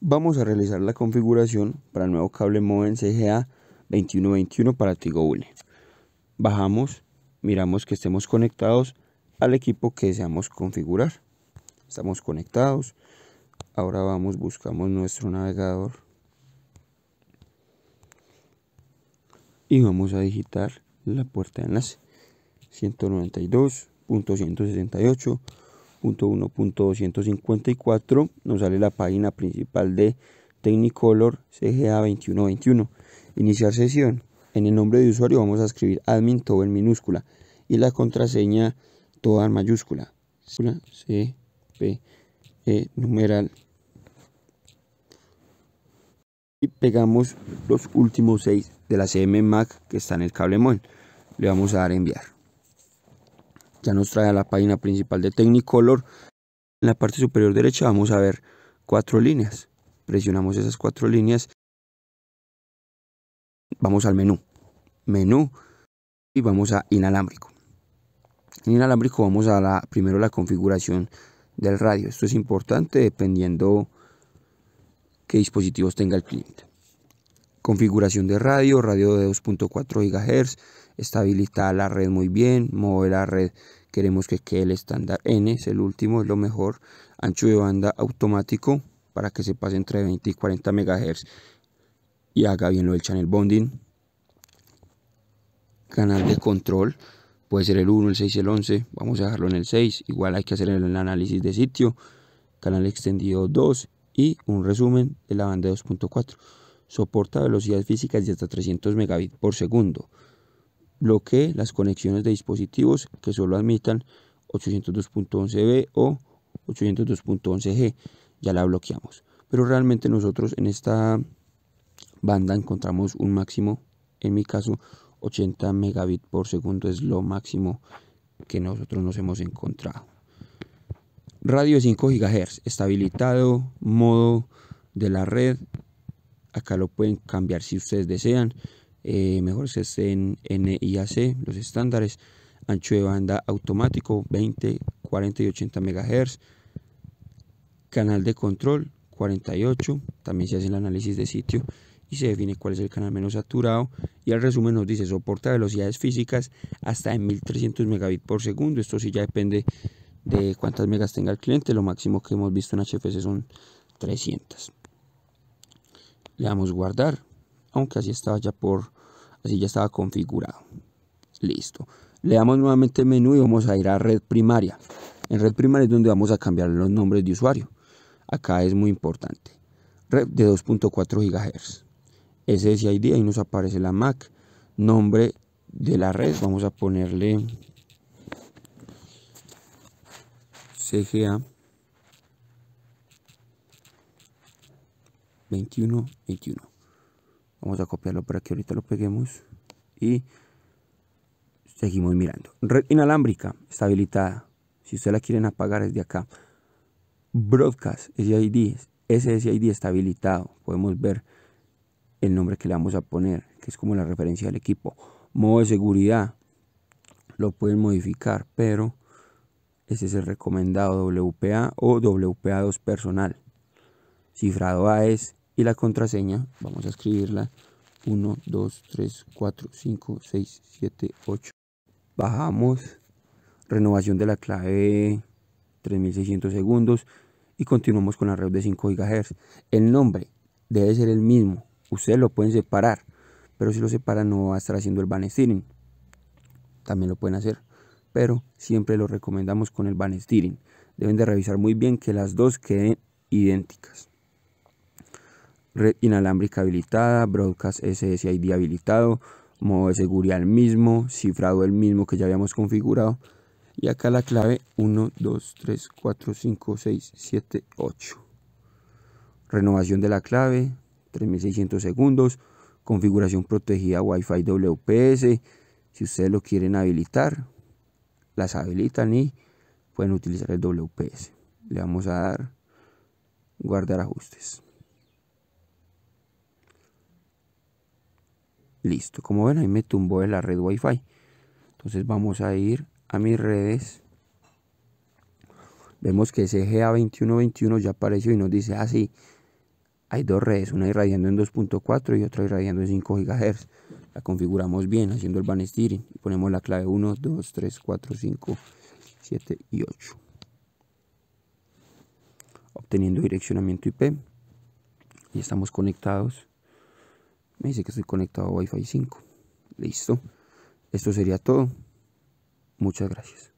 Vamos a realizar la configuración para el nuevo cable Moven CGA 2121 para Tigo Bajamos, miramos que estemos conectados al equipo que deseamos configurar. Estamos conectados. Ahora vamos, buscamos nuestro navegador. Y vamos a digitar la puerta de enlace 192.168 .1.254 nos sale la página principal de Technicolor CGA 2121. Iniciar sesión. En el nombre de usuario vamos a escribir admin todo en minúscula y la contraseña toda en mayúscula. C, P, E, numeral. Y pegamos los últimos seis de la CM Mac que está en el cable MON. Le vamos a dar enviar ya nos trae a la página principal de Technicolor. En la parte superior derecha vamos a ver cuatro líneas. Presionamos esas cuatro líneas. Vamos al menú. Menú. Y vamos a inalámbrico. En inalámbrico vamos a la, primero la configuración del radio. Esto es importante dependiendo qué dispositivos tenga el cliente. Configuración de radio, radio de 2.4 GHz, está la red muy bien, mueve la red queremos que quede el estándar N, es el último, es lo mejor, ancho de banda automático para que se pase entre 20 y 40 MHz y haga bien lo del channel bonding, canal de control, puede ser el 1, el 6, el 11, vamos a dejarlo en el 6, igual hay que hacer el análisis de sitio, canal extendido 2 y un resumen de la banda 2.4, soporta velocidades físicas de hasta 300 megabits por segundo, bloquee las conexiones de dispositivos que solo admitan 802.11b o 802.11g. Ya la bloqueamos. Pero realmente nosotros en esta banda encontramos un máximo, en mi caso 80 megabits por segundo es lo máximo que nosotros nos hemos encontrado. Radio de 5 GHz está modo de la red, acá lo pueden cambiar si ustedes desean. Eh, mejor se en NIAC, e los estándares, ancho de banda automático 20, 40 y 80 MHz, canal de control 48, también se hace el análisis de sitio y se define cuál es el canal menos saturado y al resumen nos dice soporta velocidades físicas hasta en 1300 megabits por segundo, esto sí ya depende de cuántas megas tenga el cliente, lo máximo que hemos visto en HFC son 300. Le damos guardar, aunque así estaba ya por Así ya estaba configurado. Listo. Le damos nuevamente menú y vamos a ir a red primaria. En red primaria es donde vamos a cambiar los nombres de usuario. Acá es muy importante. Red de 2.4 GHz. SSID, ahí nos aparece la MAC. Nombre de la red, vamos a ponerle CGA 2121. Vamos a copiarlo para que ahorita lo peguemos. Y seguimos mirando. Red inalámbrica está habilitada. Si ustedes la quieren apagar desde acá. Broadcast SID. SSID está habilitado. Podemos ver el nombre que le vamos a poner, que es como la referencia del equipo. Modo de seguridad. Lo pueden modificar, pero ese es el recomendado WPA o WPA2 personal. Cifrado A es y la contraseña, vamos a escribirla 1, 2, 3, 4, 5, 6, 7, 8. Bajamos, renovación de la clave 3600 segundos y continuamos con la red de 5 GHz. El nombre debe ser el mismo, ustedes lo pueden separar, pero si lo separan no va a estar haciendo el steering. También lo pueden hacer, pero siempre lo recomendamos con el steering. Deben de revisar muy bien que las dos queden idénticas red inalámbrica habilitada, broadcast SSID habilitado, modo de seguridad el mismo, cifrado el mismo que ya habíamos configurado. Y acá la clave 1, 2, 3, 4, 5, 6, 7, 8. Renovación de la clave, 3600 segundos. Configuración protegida Wi-Fi WPS. Si ustedes lo quieren habilitar, las habilitan y pueden utilizar el WPS. Le vamos a dar guardar ajustes. Listo, como ven ahí me tumbó de la red wifi Entonces vamos a ir a mis redes. Vemos que ese GA2121 ya apareció y nos dice así. Ah, hay dos redes, una irradiando en 2.4 y otra irradiando en 5 GHz. La configuramos bien haciendo el ban steering y ponemos la clave 1, 2, 3, 4, 5, 7 y 8. Obteniendo direccionamiento IP y estamos conectados me dice que estoy conectado a Wi-Fi 5. Listo. Esto sería todo. Muchas gracias.